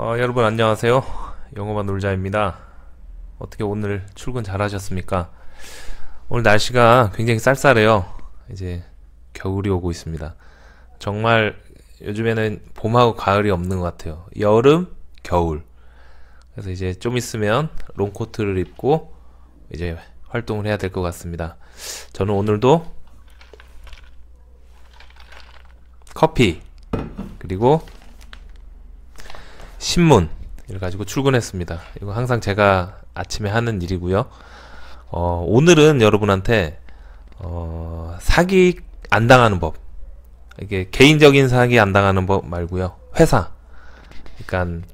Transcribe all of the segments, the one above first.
어, 여러분 안녕하세요. 영어만 놀자입니다. 어떻게 오늘 출근 잘 하셨습니까? 오늘 날씨가 굉장히 쌀쌀해요. 이제 겨울이 오고 있습니다. 정말 요즘에는 봄하고 가을이 없는 것 같아요. 여름, 겨울. 그래서 이제 좀 있으면 롱코트를 입고 이제 활동을 해야 될 것 같습니다. 저는 오늘도 커피 그리고 신문 이걸 가지고 출근했습니다. 이거 항상 제가 아침에 하는 일이고요. 어, 오늘은 여러분한테 어, 사기 안 당하는 법 이게 개인적인 사기 안 당하는 법 말고요. 회사 그러니까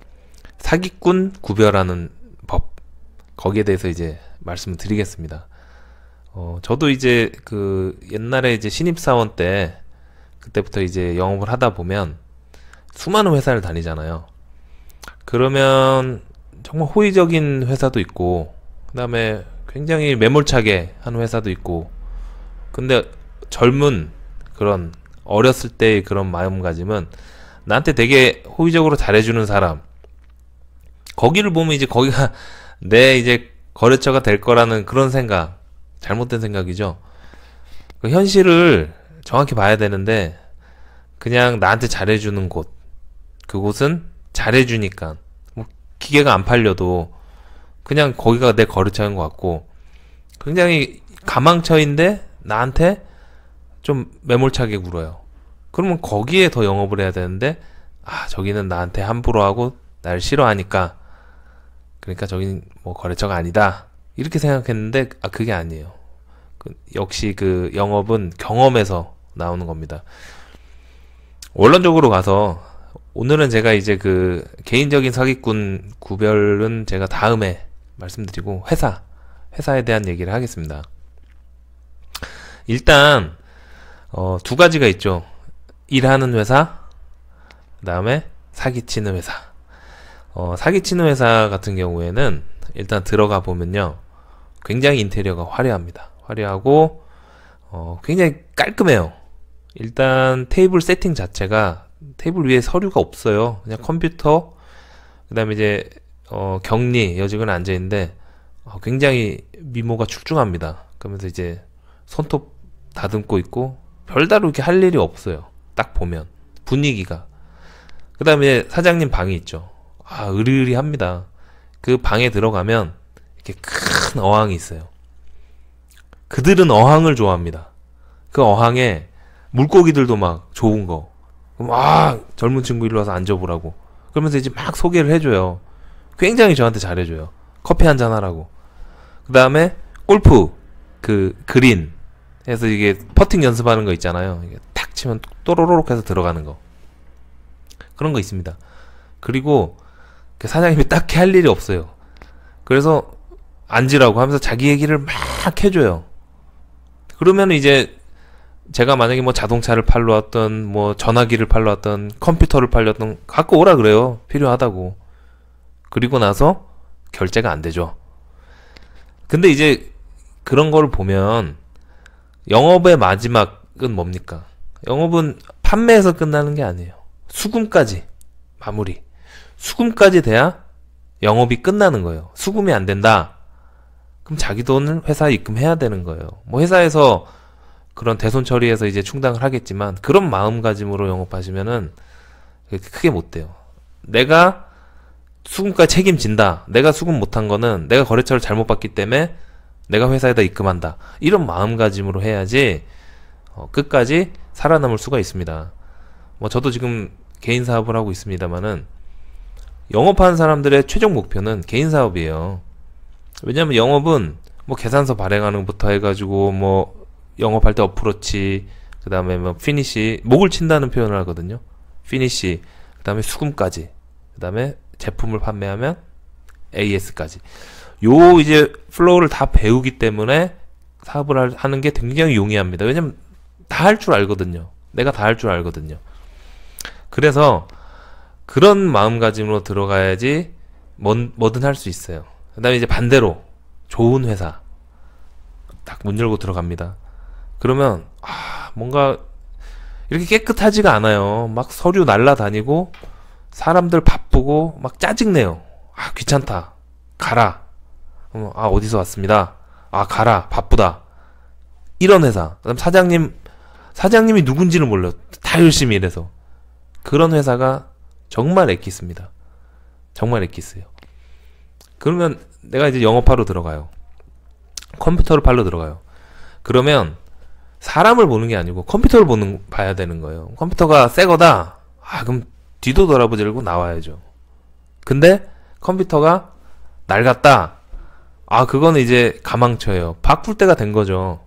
사기꾼 구별하는 법 거기에 대해서 이제 말씀을 드리겠습니다. 어, 저도 이제 그 옛날에 이제 신입사원 때 그때부터 이제 영업을 하다 보면 수많은 회사를 다니잖아요. 그러면 정말 호의적인 회사도 있고 그 다음에 굉장히 매몰차게 한 회사도 있고 근데 젊은 그런 어렸을 때의 그런 마음가짐은 나한테 되게 호의적으로 잘해주는 사람 거기를 보면 이제 거기가 내 이제 거래처가 될 거라는 그런 생각 잘못된 생각이죠 그 현실을 정확히 봐야 되는데 그냥 나한테 잘해주는 곳 그곳은 잘해주니까 뭐 기계가 안 팔려도 그냥 거기가 내 거래처인 것 같고 굉장히 가망처인데 나한테 좀 매몰차게 굴어요. 그러면 거기에 더 영업을 해야 되는데 아 저기는 나한테 함부로 하고 날 싫어하니까 그러니까 저기는 뭐 거래처가 아니다 이렇게 생각했는데 아 그게 아니에요. 그, 역시 그 영업은 경험에서 나오는 겁니다. 원론적으로 가서 오늘은 제가 이제 그 개인적인 사기꾼 구별은 제가 다음에 말씀드리고 회사 회사에 대한 얘기를 하겠습니다. 일단 어, 두 가지가 있죠. 일하는 회사, 그다음에 사기치는 회사. 어, 사기치는 회사 같은 경우에는 일단 들어가 보면요, 굉장히 인테리어가 화려합니다. 화려하고 어, 굉장히 깔끔해요. 일단 테이블 세팅 자체가 테이블 위에 서류가 없어요. 그냥 그렇죠. 컴퓨터, 그 다음에 이제, 어, 격리, 여직원 앉아있는데, 어, 굉장히 미모가 출중합니다. 그러면서 이제 손톱 다듬고 있고, 별다르 이렇게 할 일이 없어요. 딱 보면. 분위기가. 그 다음에 사장님 방이 있죠. 아, 으리으리합니다. 그 방에 들어가면, 이렇게 큰 어항이 있어요. 그들은 어항을 좋아합니다. 그 어항에 물고기들도 막 좋은 거, 그럼 아 젊은 친구 일로 와서 앉아보라고 그러면서 이제 막 소개를 해줘요 굉장히 저한테 잘해줘요 커피 한잔 하라고 그 다음에 골프 그 그린 해서 이게 퍼팅 연습하는 거 있잖아요 이게 탁 치면 또로로록 해서 들어가는 거 그런 거 있습니다 그리고 그 사장님이 딱히 할 일이 없어요 그래서 앉으라고 하면서 자기 얘기를 막 해줘요 그러면 이제 제가 만약에 뭐 자동차를 팔러 왔던 뭐 전화기를 팔러 왔던 컴퓨터를 팔렸던 갖고 오라 그래요. 필요하다고. 그리고 나서 결제가 안 되죠. 근데 이제 그런 거를 보면 영업의 마지막은 뭡니까? 영업은 판매에서 끝나는 게 아니에요. 수금까지 마무리. 수금까지 돼야 영업이 끝나는 거예요. 수금이 안 된다. 그럼 자기 돈을 회사에 입금해야 되는 거예요. 뭐 회사에서 그런 대손 처리에서 이제 충당을 하겠지만 그런 마음가짐으로 영업하시면은 크게 못 돼요. 내가 수금까지 책임진다. 내가 수금 못한 거는 내가 거래처를 잘못 봤기 때문에 내가 회사에다 입금한다. 이런 마음가짐으로 해야지 어, 끝까지 살아남을 수가 있습니다. 뭐 저도 지금 개인 사업을 하고 있습니다만은 영업하는 사람들의 최종 목표는 개인 사업이에요. 왜냐하면 영업은 뭐 계산서 발행하는 것부터 해가지고 뭐 영업할 때 어프로치, 그 다음에 뭐 피니시, 목을 친다는 표현을 하거든요. 피니시, 그 다음에 수금까지, 그 다음에 제품을 판매하면 AS까지. 요 이제 플로우를 다 배우기 때문에 사업을 하는 게 굉장히 용이합니다. 왜냐면 다 할 줄 알거든요. 내가 다 할 줄 알거든요. 그래서 그런 마음가짐으로 들어가야지 뭔, 뭐든 할 수 있어요. 그 다음에 이제 반대로 좋은 회사. 딱 문 열고 들어갑니다. 그러면 아, 뭔가 이렇게 깨끗하지가 않아요. 막 서류 날라다니고 사람들 바쁘고 막 짜증내요. 아 귀찮다. 가라. 어, 아 어디서 왔습니다. 아 가라. 바쁘다. 이런 회사. 그다음 사장님 사장님이 누군지를 몰라요. 다 열심히 일해서 그런 회사가 정말 엑키스입니다 정말 엑키스예요 그러면 내가 이제 영업하러 들어가요. 컴퓨터를 팔러 들어가요. 그러면 사람을 보는 게 아니고 컴퓨터를 보는 봐야 되는 거예요. 컴퓨터가 새 거다. 아 그럼 뒤도 돌아보지고 나와야죠. 근데 컴퓨터가 낡았다. 아그건 이제 가망쳐요 바꿀 때가 된 거죠.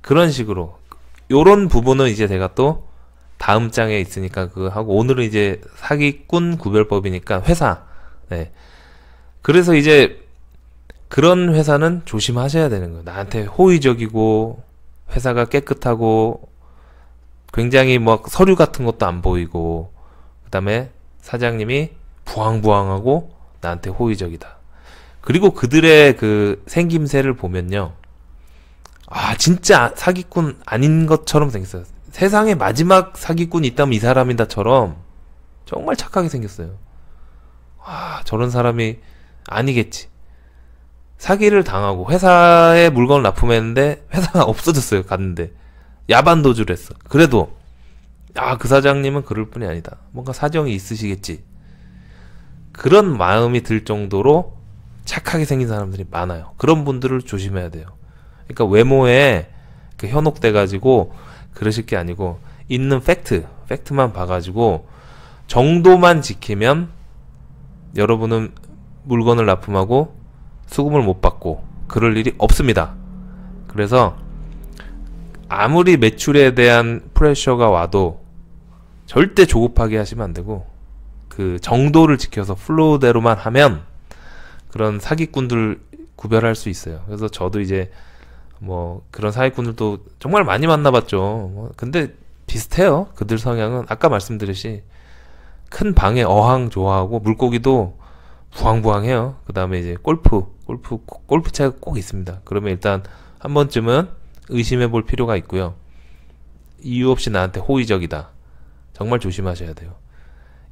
그런 식으로 요런 부분은 이제 제가 또 다음 장에 있으니까 그 하고 오늘은 이제 사기꾼 구별법이니까 회사. 네. 그래서 이제 그런 회사는 조심하셔야 되는 거예요. 나한테 호의적이고 회사가 깨끗하고 굉장히 뭐 서류 같은 것도 안 보이고 그다음에 사장님이 부황부황하고 나한테 호의적이다. 그리고 그들의 그 생김새를 보면요. 아, 진짜 사기꾼 아닌 것처럼 생겼어요. 세상에 마지막 사기꾼이 있다면 이 사람이다처럼 정말 착하게 생겼어요. 아, 저런 사람이 아니겠지. 사기를 당하고 회사에 물건을 납품했는데 회사가 없어졌어요. 갔는데 야반 도주를 했어. 그래도 아 그 사장님은 그럴 뿐이 아니다. 뭔가 사정이 있으시겠지. 그런 마음이 들 정도로 착하게 생긴 사람들이 많아요. 그런 분들을 조심해야 돼요. 그러니까 외모에 현혹돼 가지고 그러실 게 아니고 있는 팩트, 팩트만 봐가지고 정도만 지키면 여러분은 물건을 납품하고 수금을 못 받고 그럴 일이 없습니다. 그래서 아무리 매출에 대한 프레셔가 와도 절대 조급하게 하시면 안 되고 그 정도를 지켜서 플로우대로만 하면 그런 사기꾼들 구별할 수 있어요. 그래서 저도 이제 뭐 그런 사기꾼들도 정말 많이 만나봤죠. 뭐 근데 비슷해요. 그들 성향은 아까 말씀드렸듯이 큰 방에 어항 좋아하고 물고기도 부황부황해요. 그 다음에 이제 골프, 골프, 골프채가 꼭 있습니다. 그러면 일단 한 번쯤은 의심해 볼 필요가 있고요. 이유 없이 나한테 호의적이다. 정말 조심하셔야 돼요.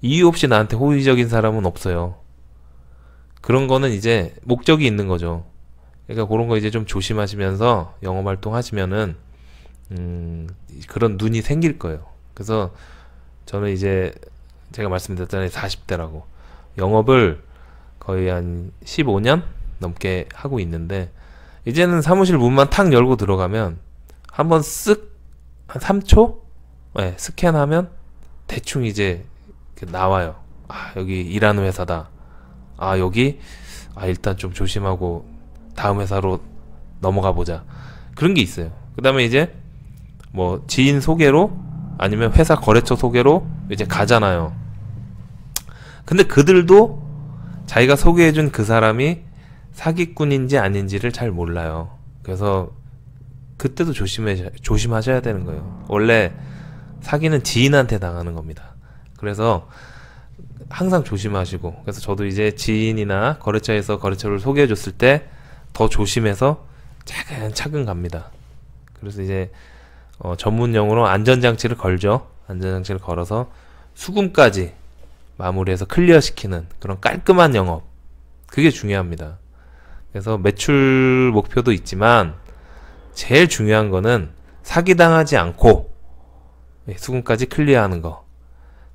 이유 없이 나한테 호의적인 사람은 없어요. 그런 거는 이제 목적이 있는 거죠. 그러니까 그런 거 이제 좀 조심하시면서 영업 활동 하시면은 음, 그런 눈이 생길 거예요. 그래서 저는 이제 제가 말씀드렸잖아요. 40대라고. 영업을 거의 한 15년 넘게 하고 있는데 이제는 사무실 문만 탁 열고 들어가면 한번 쓱 한 3초 네, 예, 스캔하면 대충 이제 나와요. 아 여기 일하는 회사다. 아 여기 아 일단 좀 조심하고 다음 회사로 넘어가 보자. 그런 게 있어요. 그 다음에 이제 뭐 지인 소개로 아니면 회사 거래처 소개로 이제 가잖아요. 근데 그들도 자기가 소개해준 그 사람이 사기꾼인지 아닌지를 잘 몰라요. 그래서 그때도 조심해 조심하셔야 되는 거예요. 원래 사기는 지인한테 당하는 겁니다. 그래서 항상 조심하시고 그래서 저도 이제 지인이나 거래처에서 거래처를 소개해 줬을 때 더 조심해서 차근차근 갑니다. 그래서 이제 어, 전문 용으로 안전장치를 걸죠. 안전장치를 걸어서 수금까지 마무리해서 클리어시키는 그런 깔끔한 영업. 그게 중요합니다. 그래서 매출 목표도 있지만 제일 중요한 거는 사기당하지 않고 예, 수금까지 클리어하는 거.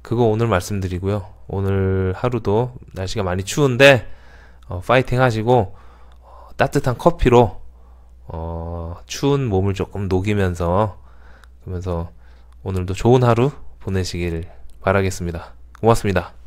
그거 오늘 말씀드리고요. 오늘 하루도 날씨가 많이 추운데 어, 파이팅 하시고 어, 따뜻한 커피로 어, 추운 몸을 조금 녹이면서 그러면서 오늘도 좋은 하루 보내시길 바라겠습니다. 고맙습니다.